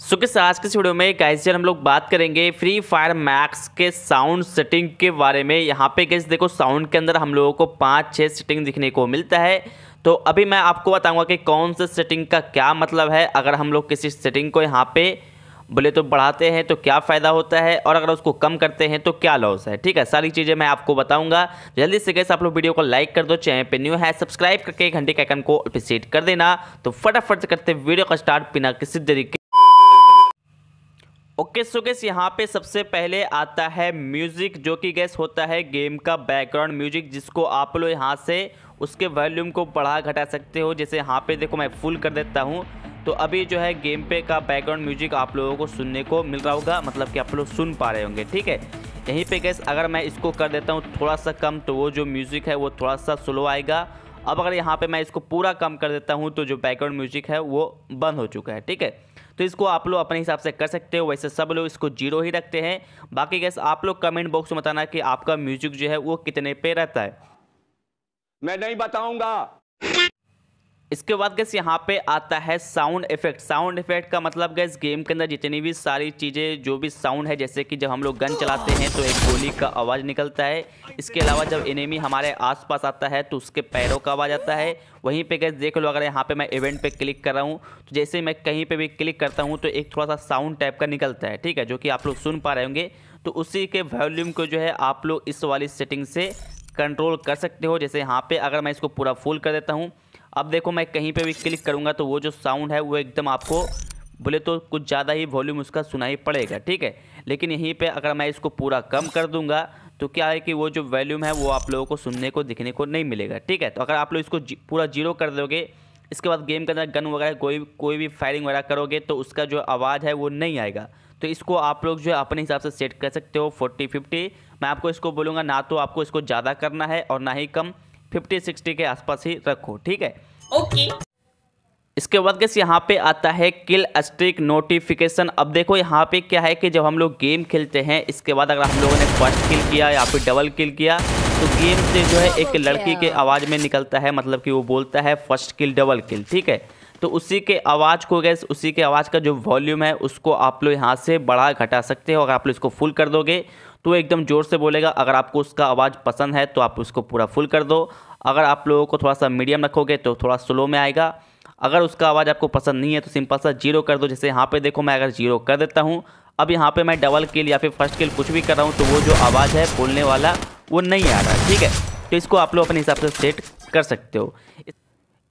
सो किस आज के वीडियो में गाइस हम लोग बात करेंगे फ्री फायर मैक्स के साउंड सेटिंग के बारे में यहाँ पे गैस देखो साउंड के अंदर हम लोगों को पाँच छः सेटिंग दिखने को मिलता है तो अभी मैं आपको बताऊंगा कि कौन से सेटिंग का क्या मतलब है अगर हम लोग किसी सेटिंग को यहाँ पे बोले तो बढ़ाते हैं तो क्या फ़ायदा होता है और अगर उसको कम करते हैं तो क्या लॉस है ठीक है सारी चीज़ें मैं आपको बताऊंगा जल्दी से गैस आप लोग वीडियो को लाइक कर दो चैनल पे न्यू है सब्सक्राइब करके घंटे के आइकन को अप्रिसिएट कर देना तो फटाफट से करते वीडियो का स्टार्ट बिना किसी तरीके ओके गैस यहाँ पे सबसे पहले आता है म्यूज़िक जो कि गैस होता है गेम का बैकग्राउंड म्यूजिक जिसको आप लोग यहाँ से उसके वॉल्यूम को बढ़ा घटा सकते हो जैसे यहाँ पे देखो मैं फुल कर देता हूँ तो अभी जो है गेम पे का बैकग्राउंड म्यूजिक आप लोगों को सुनने को मिल रहा होगा मतलब कि आप लोग सुन पा रहे होंगे ठीक है यहीं पे गैस अगर मैं इसको कर देता हूँ थोड़ा सा कम तो वो जो म्यूज़िक है वो थोड़ा सा स्लो आएगा अब अगर यहाँ पे मैं इसको पूरा कम कर देता हूँ तो जो बैकग्राउंड म्यूजिक है वो बंद हो चुका है ठीक है तो इसको आप लोग अपने हिसाब से कर सकते हो वैसे सब लोग इसको जीरो ही रखते हैं बाकी गैस आप लोग कमेंट बॉक्स में बताना कि आपका म्यूजिक जो है वो कितने पे रहता है मैं नहीं बताऊँगा इसके बाद गैस यहाँ पे आता है साउंड इफेक्ट साउंड इफेक्ट का मतलब गैस गेम के अंदर जितनी भी सारी चीज़ें जो भी साउंड है जैसे कि जब हम लोग गन चलाते हैं तो एक गोली का आवाज़ निकलता है इसके अलावा जब एनिमी हमारे आसपास आता है तो उसके पैरों का आवाज़ आता है वहीं पे गैस देख लो अगर यहाँ पे मैं इवेंट पे क्लिक कर रहा हूँ तो जैसे मैं कहीं पर भी क्लिक करता हूँ तो एक थोड़ा सा साउंड टाइप का निकलता है ठीक है जो कि आप लोग सुन पा रहे होंगे तो उसी के वॉल्यूम को जो है आप लोग इस वाली सेटिंग से कंट्रोल कर सकते हो जैसे यहाँ पर अगर मैं इसको पूरा फुल कर देता हूँ अब देखो मैं कहीं पे भी क्लिक करूँगा तो वो जो साउंड है वो एकदम आपको बोले तो कुछ ज़्यादा ही वॉल्यूम उसका सुनाई पड़ेगा ठीक है लेकिन यहीं पे अगर मैं इसको पूरा कम कर दूंगा तो क्या है कि वो जो वॉल्यूम है वो आप लोगों को सुनने को दिखने को नहीं मिलेगा ठीक है तो अगर आप लोग इसको जी, पूरा जीरो कर दोगे इसके बाद गेम के अंदर गन वगैरह कोई कोई भी फायरिंग वगैरह करोगे तो उसका जो आवाज़ है वो नहीं आएगा तो इसको आप लोग जो है अपने हिसाब से सेट कर सकते हो फोर्टी फिफ्टी मैं आपको इसको बोलूँगा ना तो आपको इसको ज़्यादा करना है और ना ही कम फिफ्टी सिक्सटी के आसपास ही रखो ठीक है ओके इसके बाद कैसे यहाँ पे आता है किल स्ट्रिक नोटिफिकेशन अब देखो यहाँ पे क्या है कि जब हम लोग गेम खेलते हैं इसके बाद अगर हम लोगों ने फर्स्ट किल किया या फिर डबल किल किया तो गेम से जो है एक oh, लड़की के आवाज़ में निकलता है मतलब कि वो बोलता है फर्स्ट किल डबल किल ठीक है तो उसी के आवाज़ को गैस उसी के आवाज़ का जो वॉल्यूम है उसको आप लोग यहाँ से बढ़ा घटा सकते हो अगर आप लोग इसको फुल कर दोगे तो एकदम ज़ोर से बोलेगा अगर आपको उसका आवाज़ पसंद है तो आप उसको पूरा फुल कर दो अगर आप लोगों को थोड़ा सा मीडियम रखोगे तो थोड़ा स्लो में आएगा अगर उसका आवाज़ आपको पसंद नहीं है तो सिंपल सा जीरो कर दो जैसे यहाँ पे देखो मैं अगर जीरो कर देता हूँ अब यहाँ पे मैं डबल किल या फिर फर्स्ट किल कुछ भी कर रहा हूँ तो वो जो आवाज़ है बोलने वाला वो नहीं आ रहा ठीक है तो इसको आप लोग अपने हिसाब से सेट कर सकते हो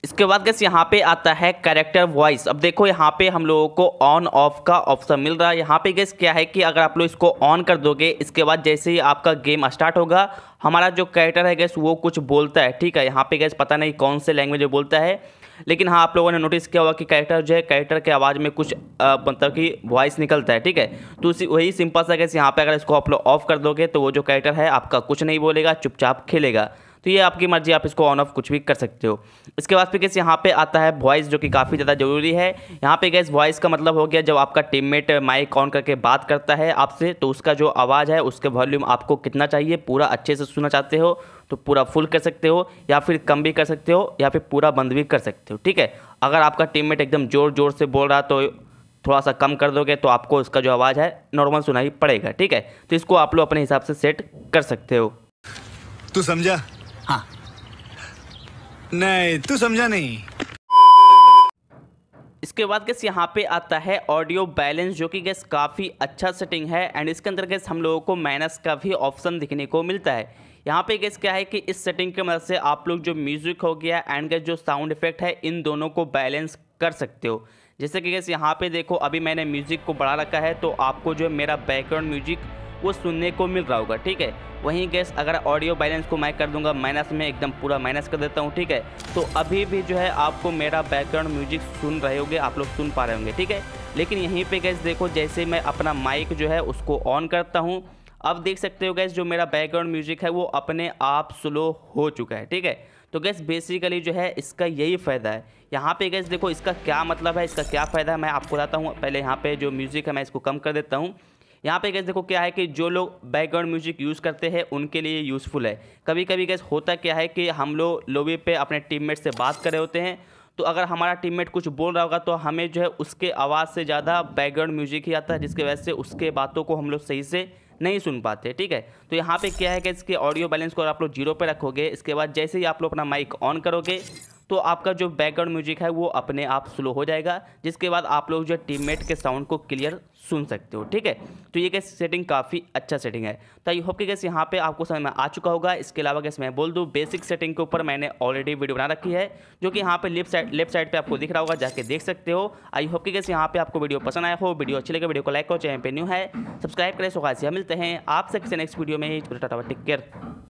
इसके बाद गैस यहाँ पे आता है कैरेक्टर वॉइस अब देखो यहाँ पे हम लोगों को ऑन ऑफ का ऑप्शन मिल रहा है यहाँ पे गैस क्या है कि अगर आप लोग इसको ऑन कर दोगे इसके बाद जैसे ही आपका गेम स्टार्ट होगा हमारा जो कैरेक्टर है गैस वो कुछ बोलता है ठीक है यहाँ पे गैस पता नहीं कौन से लैंग्वेज में बोलता है लेकिन हाँ आप लोगों ने नोटिस किया हुआ कि कैरेक्टर जो है कैरेक्टर के आवाज़ में कुछ मतलब कि वॉइस निकलता है ठीक है तो उसी वही सिंपल सा गैस यहाँ पे अगर इसको आप लोग ऑफ कर दोगे तो वो जो कैरेक्टर है आपका कुछ नहीं बोलेगा चुपचाप खेलेगा तो ये आपकी मर्जी आप इसको ऑन ऑफ कुछ भी कर सकते हो इसके बाद फिर गैस यहाँ पे आता है वॉइस जो कि काफ़ी ज़्यादा ज़रूरी है यहाँ पे गैस वॉइस का मतलब हो गया जब आपका टीममेट माइक ऑन करके बात करता है आपसे तो उसका जो आवाज़ है उसके वॉल्यूम आपको कितना चाहिए पूरा अच्छे से सुनना चाहते हो तो पूरा फुल कर सकते हो या फिर कम भी कर सकते हो या फिर पूरा बंद भी कर सकते हो ठीक है अगर आपका टीम एकदम ज़ोर ज़ोर से बोल रहा तो थोड़ा सा कम कर दोगे तो आपको इसका जो आवाज़ है नॉर्मल सुनाई पड़ेगा ठीक है तो इसको आप लोग अपने हिसाब से सेट कर सकते हो तो समझा हाँ नहीं तू समझा नहीं इसके बाद गैस यहाँ पे आता है ऑडियो बैलेंस जो कि गैस काफ़ी अच्छा सेटिंग है एंड इसके अंदर गैस हम लोगों को माइनस का भी ऑप्शन दिखने को मिलता है यहाँ पे गैस क्या है कि इस सेटिंग के मदद से आप लोग जो म्यूज़िक हो गया एंड गैस जो साउंड इफेक्ट है इन दोनों को बैलेंस कर सकते हो जैसे कि गैस यहाँ पे देखो अभी मैंने म्यूज़िक को बढ़ा रखा है तो आपको जो है मेरा बैकग्राउंड म्यूजिक वो सुनने को मिल रहा होगा ठीक है वहीं गैस अगर ऑडियो बैलेंस को मैं कर दूंगा माइनस में एकदम पूरा माइनस कर देता हूँ ठीक है तो अभी भी जो है आपको मेरा बैकग्राउंड म्यूजिक सुन रहे होंगे आप लोग सुन पा रहे होंगे ठीक है लेकिन यहीं पे गैस देखो जैसे मैं अपना माइक जो है उसको ऑन करता हूँ अब देख सकते हो गैस जो मेरा बैकग्राउंड म्यूजिक है वो अपने आप स्लो हो चुका है ठीक है तो गैस बेसिकली जो है इसका यही फ़ायदा है यहाँ पे गैस देखो इसका क्या मतलब है इसका क्या फ़ायदा है मैं आपको बताता हूँ पहले यहाँ पे जो म्यूज़िक है मैं इसको कम कर देता हूँ यहाँ पे गैस देखो क्या है कि जो लोग बैकग्राउंड म्यूजिक यूज़ करते हैं उनके लिए यूज़फुल है कभी कभी गैस होता क्या है कि हम लोग लोबी पे अपने टीममेट से बात कर रहे होते हैं तो अगर हमारा टीममेट कुछ बोल रहा होगा तो हमें जो है उसके आवाज़ से ज़्यादा बैकग्राउंड म्यूजिक ही आता है जिसकी वजह से उसके बातों को हम लोग सही से नहीं सुन पाते ठीक है तो यहाँ पे क्या है कि इसके ऑडियो बैलेंस को आप लोग जीरो पे रखोगे इसके बाद जैसे ही आप लोग अपना माइक ऑन करोगे तो आपका जो बैकग्राउंड म्यूजिक है वो अपने आप स्लो हो जाएगा जिसके बाद आप लोग जो टीममेट के साउंड को क्लियर सुन सकते हो ठीक है तो ये कैसे सेटिंग काफ़ी अच्छा सेटिंग है तो आई होप कि कैसे यहाँ पे आपको समझ में आ चुका होगा इसके अलावा कैसे मैं बोल दूँ बेसिक सेटिंग के ऊपर मैंने ऑलरेडी वीडियो बना रखी है जो कि यहाँ पे लेफ्ट साइड लेफ्ट साइड पे आपको दिख रहा होगा जाके देख सकते हो आई होप कि कैसे यहाँ पे आपको वीडियो पसंद आया हो वीडियो अच्छी लगे वीडियो को लाइक करो चैनल पे न्यू है सब्सक्राइब करें सो खासिया मिलते हैं आपसे किसी नेक्स्ट वीडियो में ही टेक केयर